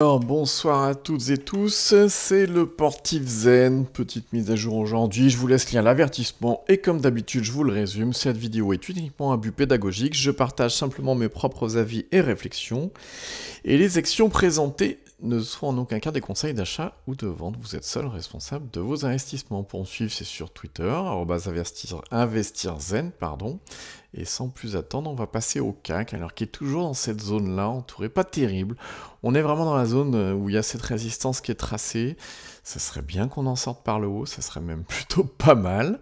bonsoir à toutes et tous, c'est le Portif Zen, petite mise à jour aujourd'hui, je vous laisse lire l'avertissement et comme d'habitude je vous le résume, cette vidéo est uniquement un but pédagogique, je partage simplement mes propres avis et réflexions et les actions présentées ne sont en aucun cas des conseils d'achat ou de vente. Vous êtes seul responsable de vos investissements. Pour en suivre, c'est sur Twitter, investirzen, pardon. Et sans plus attendre, on va passer au CAC, alors qui est toujours dans cette zone-là, entouré. pas terrible. On est vraiment dans la zone où il y a cette résistance qui est tracée. Ça serait bien qu'on en sorte par le haut, ça serait même plutôt pas mal.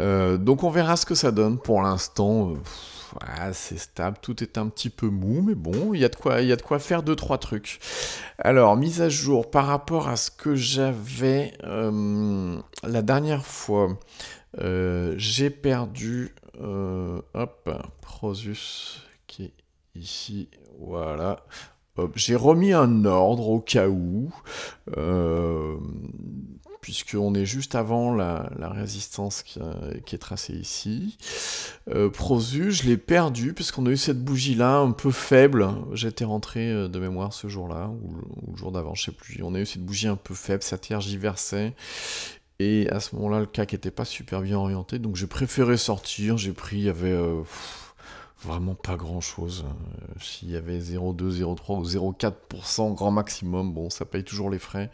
Euh, donc on verra ce que ça donne. Pour l'instant... Euh, c'est stable, tout est un petit peu mou, mais bon, il y, a de quoi, y a de quoi faire deux, trois trucs. Alors, mise à jour par rapport à ce que j'avais euh, la dernière fois, euh, j'ai perdu, euh, hop, Prosus qui est ici, voilà. J'ai remis un ordre au cas où puisqu'on est juste avant la, résistance euh, qui, est tracée ici. Euh, Prozu, je l'ai perdu, puisqu'on a eu cette bougie-là un peu faible. J'étais rentré euh, de mémoire ce jour-là, ou, le jour d'avant, je ne sais plus. On a eu cette bougie un peu faible, ça tergiversait. Et à ce moment-là, le CAC n'était pas super bien orienté, donc j'ai préféré sortir. J'ai pris, il y avait... Euh, vraiment pas grand chose. Euh, s'il y avait 0,2, 0,3 ou 0,4% grand maximum, bon, ça paye toujours les frais.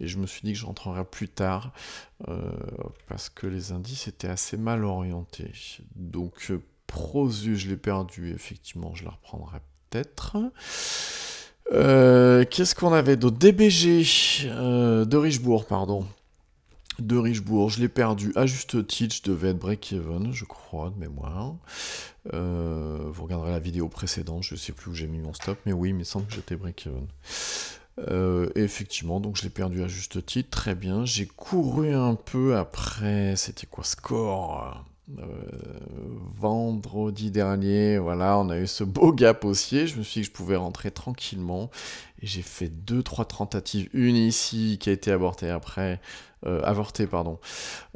Et je me suis dit que je rentrerai plus tard euh, parce que les indices étaient assez mal orientés. Donc, euh, Prosu, je l'ai perdu, effectivement, je la reprendrai peut-être. Qu'est-ce qu'on avait d'autre DBG de Richebourg, pardon de Richbourg. Je l'ai perdu à juste titre, je devais être break-even, je crois, de mémoire. Euh, vous regarderez la vidéo précédente, je ne sais plus où j'ai mis mon stop, mais oui, il me semble que j'étais break-even. Euh, effectivement, donc je l'ai perdu à juste titre, très bien. J'ai couru un peu après, c'était quoi score euh, vendredi dernier, voilà, on a eu ce beau gap haussier. Je me suis dit que je pouvais rentrer tranquillement. Et j'ai fait 2-3 tentatives. Une ici qui a été abortée après, euh, avorté, pardon.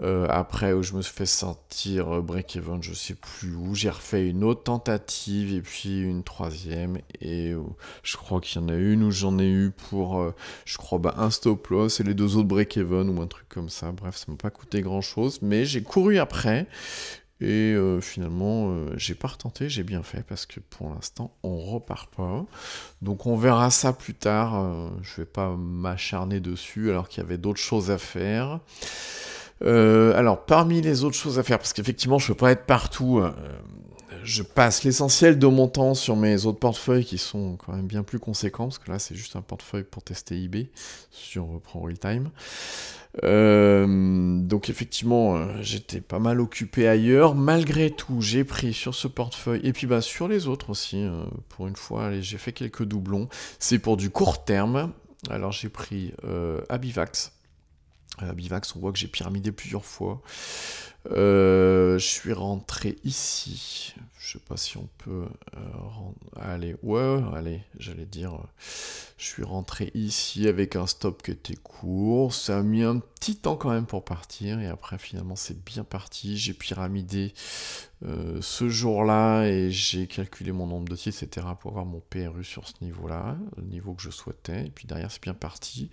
Euh, après, où je me suis fait sentir euh, break-even, je sais plus où. J'ai refait une autre tentative et puis une troisième. Et je crois qu'il y en a une où j'en ai eu pour, je crois, bah, un stop-loss et les deux autres break-even ou un truc comme ça. Bref, ça m'a pas coûté grand-chose. Mais j'ai couru après. Et euh, finalement, euh, j'ai pas retenté, j'ai bien fait parce que pour l'instant, on repart pas. Donc on verra ça plus tard. Je euh, je vais pas m'acharner dessus alors qu'il y avait d'autres choses à faire. alors parmi les autres choses à faire, parce qu'effectivement, je peux pas être partout je passe l'essentiel de mon temps sur mes autres portefeuilles qui sont quand même bien plus conséquents, parce que là c'est juste un portefeuille pour tester eBay, sur on reprend real time. Euh, donc effectivement, euh, j'étais pas mal occupé ailleurs. Malgré tout, j'ai pris sur ce portefeuille et puis bah, sur les autres aussi. Euh, pour une fois, j'ai fait quelques doublons. C'est pour du court terme. Alors j'ai pris Abivax Bivax, on voit que j'ai pyramidé plusieurs fois. Euh, je suis rentré ici. Je sais pas si on peut euh, Allez, ouais, allez, j'allais dire. Je suis rentré ici avec un stop qui était court. Ça a mis un petit temps quand même pour partir. Et après, finalement, c'est bien parti. J'ai pyramidé euh, ce jour-là et j'ai calculé mon nombre de titres, etc. pour avoir mon PRU sur ce niveau-là, le niveau que je souhaitais. Et puis derrière, c'est bien parti.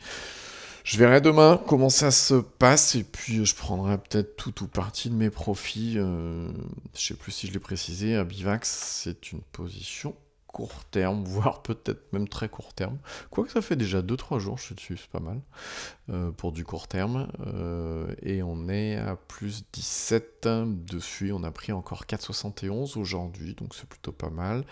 Je verrai demain comment ça se passe et puis euh, je prendrai peut-être tout ou partie de mes profits. Euh, je sais plus si je l'ai précisé, à Bivax, c'est une position court terme, voire peut-être même très court terme. Quoique ça fait déjà 2-3 jours, je suis dessus, c'est pas mal, euh, pour du court terme. Euh, et on est à plus 17 hein, dessus, on a pris encore 4,71 aujourd'hui, donc c'est plutôt pas mal.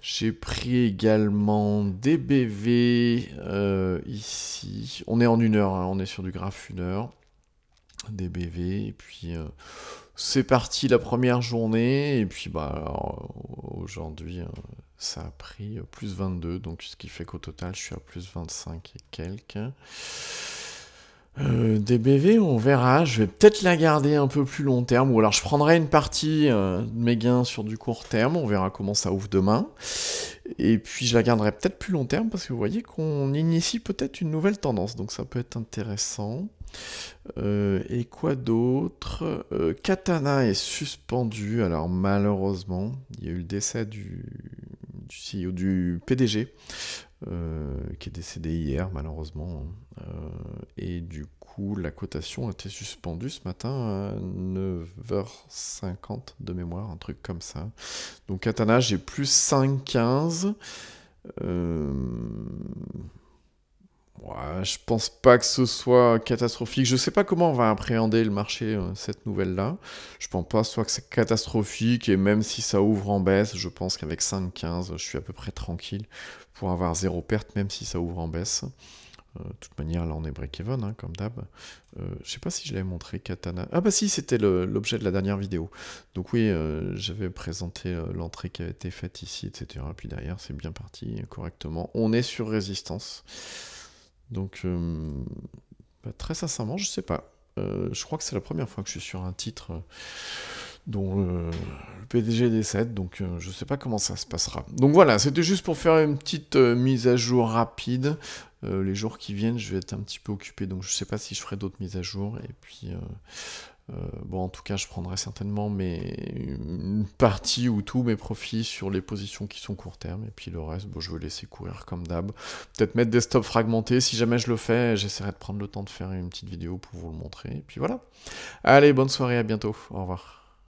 J'ai pris également des BV euh, ici. On est en 1 heure, hein, on est sur du graphe 1 heure. Des BV, et puis... C'est parti la première journée, et puis bah aujourd'hui, ça a pris euh, plus 22, donc ce qui fait qu'au total je suis à plus 25 et quelques. Euh, DBV, on verra. Je vais peut-être la garder un peu plus long terme, ou alors je prendrai une partie euh, de mes gains sur du court terme. On verra comment ça ouvre demain. Et puis je la garderai peut-être plus long terme parce que vous voyez qu'on initie peut-être une nouvelle tendance, donc ça peut être intéressant. et quoi d'autre Katana est suspendu. Alors malheureusement, il y a eu le décès du du e du PDG, euh, qui est décédé hier, malheureusement. Euh, et du coup, la cotation a été suspendue ce matin à 9h50 de mémoire, un truc comme ça. Donc, Atana, j'ai plus 5,15. Euh, je pense pas que ce soit catastrophique. Je sais pas comment on va appréhender le marché euh, cette nouvelle-là. Je pense pas soit que c'est catastrophique et même si ça ouvre en baisse, je pense qu'avec 5,15, je suis à peu près tranquille pour avoir zéro perte même si ça ouvre en baisse. Euh, de toute manière, là on est break-even, hein, comme d'hab. Euh, je sais pas si je l'avais montré, Katana. Ah bah si, c'était l'objet de la dernière vidéo. Donc oui, euh, j'avais présenté l'entrée qui avait été faite ici, etc. Puis derrière, c'est bien parti correctement. On est sur résistance. Donc, euh, bah, très sincèrement, je sais pas. Euh, je crois que c'est la première fois que je suis sur un titre euh, dont le, PDG décède, donc je je sais pas comment ça se passera. Donc voilà, c'était juste pour faire une petite mise à jour rapide. les jours qui viennent, je vais être un petit peu occupé, donc je ne sais pas si je ferai d'autres mises à jour. Et puis, euh, bon, en tout cas, je prendrai certainement mes... une partie ou tous mes profits sur les positions qui sont court terme. Et puis le reste, bon, je vais laisser courir comme d'hab. Peut-être mettre des stops fragmentés. Si jamais je le fais, j'essaierai de prendre le temps de faire une petite vidéo pour vous le montrer. Et puis voilà. Allez, bonne soirée, à bientôt. Au revoir.